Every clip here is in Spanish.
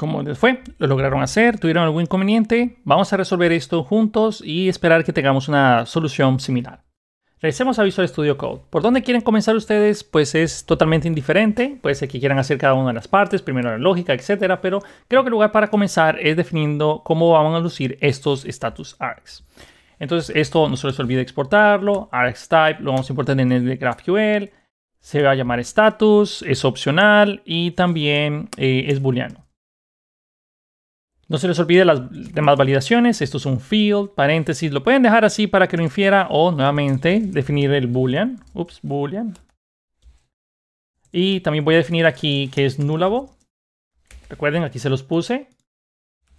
¿Cómo les fue? ¿Lo lograron hacer? ¿Tuvieron algún inconveniente? Vamos a resolver esto juntos y esperar que tengamos una solución similar. Regresemos a Visual Studio Code. ¿Por dónde quieren comenzar ustedes? Pues es totalmente indiferente. Puede ser que quieran hacer cada una de las partes, primero la lógica, etcétera, pero creo que el lugar para comenzar es definiendo cómo van a lucir estos status args. Entonces, esto no se les olvide exportarlo. Args type lo vamos a importar en el de GraphQL. Se va a llamar status, es opcional y también eh, es booleano. No se les olvide las demás validaciones. Esto es un field, paréntesis. Lo pueden dejar así para que lo infiera o nuevamente definir el boolean. Ups, boolean. Y también voy a definir aquí que es nullable. Recuerden, aquí se los puse.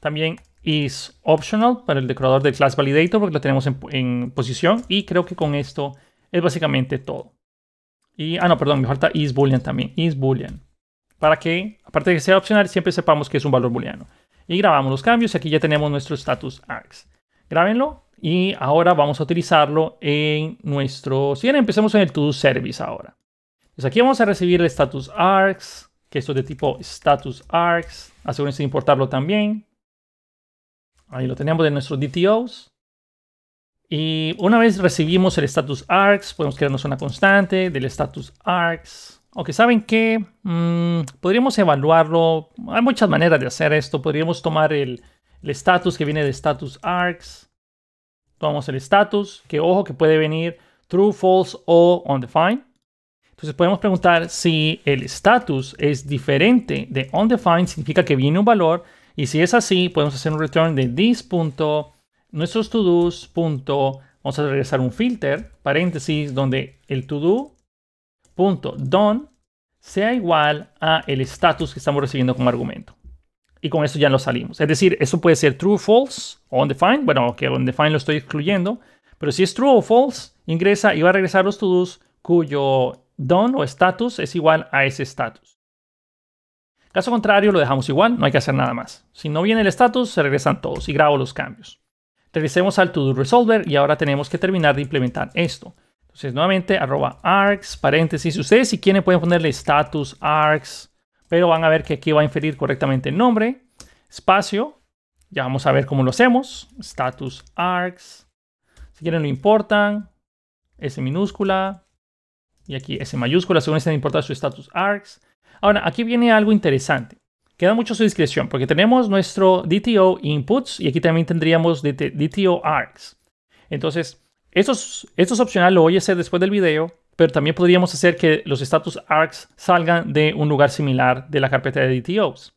También is optional para el decorador de class validator porque lo tenemos en, en posición. Y creo que con esto es básicamente todo. Y, ah, no, perdón, me falta is boolean también. Is boolean. Para que, aparte de que sea opcional, siempre sepamos que es un valor booleano y grabamos los cambios y aquí ya tenemos nuestro status arcs Grábenlo y ahora vamos a utilizarlo en nuestro... Si bien empecemos en el todo service ahora. Pues aquí vamos a recibir el status arcs que esto es de tipo status args. Asegúrense de importarlo también. Ahí lo tenemos de nuestros DTOs. Y una vez recibimos el status arcs podemos crearnos una constante del status arcs Ok, ¿saben qué? Mm, podríamos evaluarlo. Hay muchas maneras de hacer esto. Podríamos tomar el status que viene de status args. Tomamos el status, que ojo que puede venir true, false o undefined. Entonces podemos preguntar si el status es diferente de undefined, significa que viene un valor. Y si es así, podemos hacer un return de this. Nuestros todos. Vamos a regresar un filter, paréntesis, donde el to-do. .don sea igual a el status que estamos recibiendo como argumento. Y con eso ya lo salimos. Es decir, eso puede ser true, false o undefined. Bueno, que undefined lo estoy excluyendo. Pero si es true o false, ingresa y va a regresar los todos cuyo don o status es igual a ese status. Caso contrario, lo dejamos igual, no hay que hacer nada más. Si no viene el status, se regresan todos y grabo los cambios. Regresemos al todo resolver y ahora tenemos que terminar de implementar esto. Entonces, nuevamente, arroba args, paréntesis. Ustedes si quieren pueden ponerle status args, pero van a ver que aquí va a inferir correctamente el nombre, espacio. Ya vamos a ver cómo lo hacemos. Status args. Si quieren lo importan. S minúscula. Y aquí S mayúscula, según estén importar su status args. Ahora, aquí viene algo interesante. Queda mucho su discreción, porque tenemos nuestro DTO inputs y aquí también tendríamos DTO args. Entonces, esto es, opcional, lo voy a hacer después del video, pero también podríamos hacer que los status args salgan de un lugar similar de la carpeta de DTOs.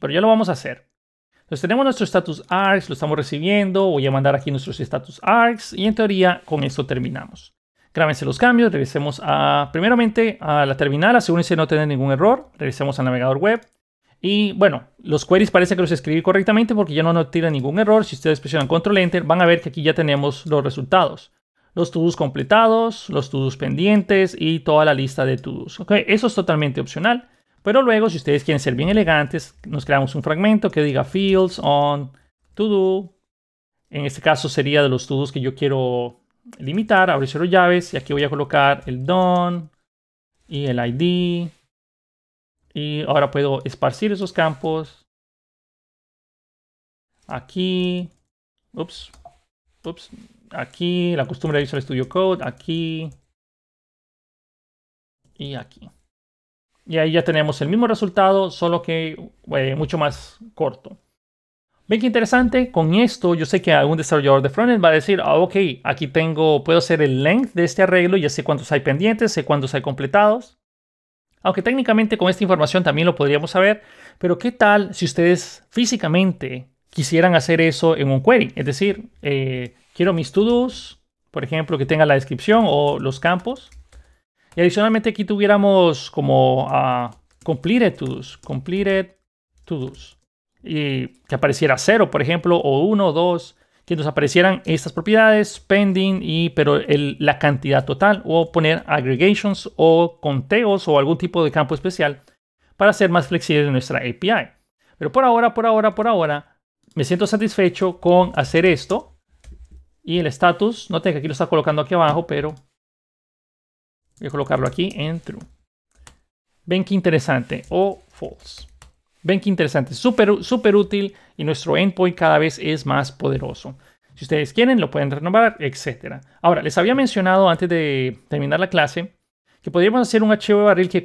Pero ya lo vamos a hacer. Entonces tenemos nuestro status args, lo estamos recibiendo, voy a mandar aquí nuestros status args y en teoría con esto terminamos. Grábense los cambios, regresemos a, primeramente a la terminal, asegúrense de no tener ningún error, regresemos al navegador web, y bueno, los queries parece que los escribí correctamente porque ya no nos tira ningún error. Si ustedes presionan control enter van a ver que aquí ya tenemos los resultados. Los todos completados, los todos pendientes y toda la lista de todos. Okay, eso es totalmente opcional. Pero luego, si ustedes quieren ser bien elegantes, nos creamos un fragmento que diga fields on todo. En este caso sería de los todos que yo quiero limitar. Abriré cero llaves y aquí voy a colocar el done y el ID y ahora puedo esparcir esos campos. Aquí. Ups. Ups. Aquí. La costumbre de Visual Studio Code. Aquí. Y aquí. Y ahí ya tenemos el mismo resultado, solo que eh, mucho más corto. Ven qué interesante, con esto yo sé que algún desarrollador de frontend va a decir, ah, ok, aquí tengo, puedo hacer el length de este arreglo, ya sé cuántos hay pendientes, sé cuántos hay completados. Aunque técnicamente con esta información también lo podríamos saber, pero ¿qué tal si ustedes físicamente quisieran hacer eso en un query? Es decir, eh, quiero mis todos, por ejemplo, que tenga la descripción o los campos. Y adicionalmente aquí tuviéramos como a ah, completed to completed to Y que apareciera cero, por ejemplo, o 1, 2, que nos aparecieran estas propiedades, pending, y, pero la cantidad total, o poner aggregations o conteos o algún tipo de campo especial para ser más flexible en nuestra API. Pero por ahora, por ahora, por ahora, me siento satisfecho con hacer esto. Y el status, noten que aquí lo está colocando aquí abajo, pero voy a colocarlo aquí en true. Ven qué interesante, o false. Ven qué interesante, súper útil y nuestro endpoint cada vez es más poderoso. Si ustedes quieren, lo pueden renovar, etc. Ahora, les había mencionado antes de terminar la clase que podríamos hacer un archivo de barril que,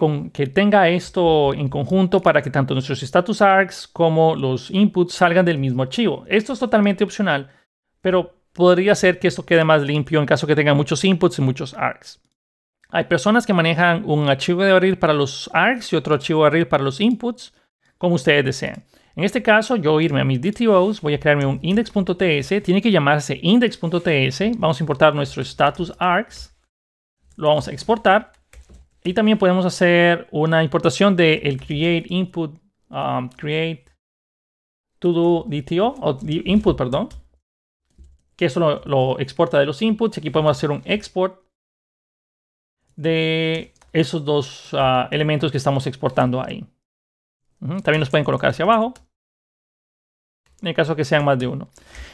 tenga esto en conjunto para que tanto nuestros status args como los inputs salgan del mismo archivo. Esto es totalmente opcional, pero podría ser que esto quede más limpio en caso que tenga muchos inputs y muchos args. Hay personas que manejan un archivo de barril para los args y otro archivo de barril para los inputs como ustedes desean. En este caso, yo irme a mis DTOs, voy a crearme un index.ts, tiene que llamarse index.ts, vamos a importar nuestro status args, lo vamos a exportar y también podemos hacer una importación del create input, um, create to do DTO, o input, perdón, que eso lo, exporta de los inputs, aquí podemos hacer un export de esos dos ah, elementos que estamos exportando ahí. También los pueden colocar hacia abajo. En el caso que sean más de uno.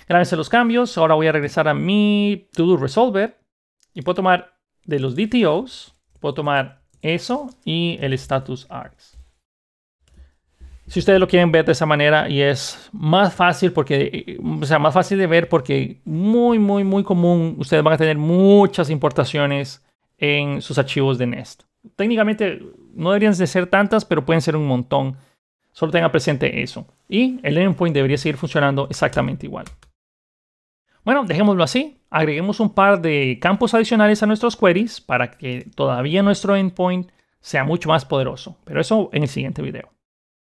Grábense los cambios. Ahora voy a regresar a mi todo resolver. Y puedo tomar de los DTOs. Puedo tomar eso y el status args. Si ustedes lo quieren ver de esa manera y es más fácil porque, eh, sea, más fácil de ver porque muy, muy, muy común. Ustedes van a tener muchas importaciones en sus archivos de Nest. Técnicamente no deberían de ser tantas, pero pueden ser un montón Solo tenga presente eso. Y el endpoint debería seguir funcionando exactamente igual. Bueno, dejémoslo así. Agreguemos un par de campos adicionales a nuestros queries para que todavía nuestro endpoint sea mucho más poderoso. Pero eso en el siguiente video.